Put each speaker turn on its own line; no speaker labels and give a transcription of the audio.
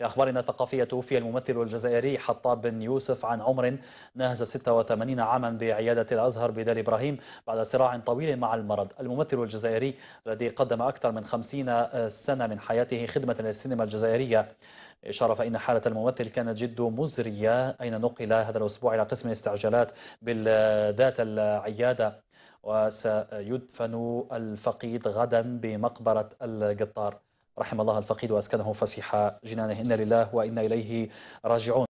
لأخبارنا الثقافية توفي الممثل الجزائري حطاب بن يوسف عن عمر ناهز 86 عاما بعيادة الأزهر بدال إبراهيم بعد صراع طويل مع المرض الممثل الجزائري الذي قدم أكثر من 50 سنة من حياته خدمة للسينما الجزائرية إشارة فإن حالة الممثل كانت جد مزرية أين نقل هذا الأسبوع إلى قسم الاستعجالات بالذات العيادة وسيدفن الفقيد غدا بمقبرة القطار رحم الله الفقيد وأسكنه فسيح جنانه إنا لله وإنا إليه راجعون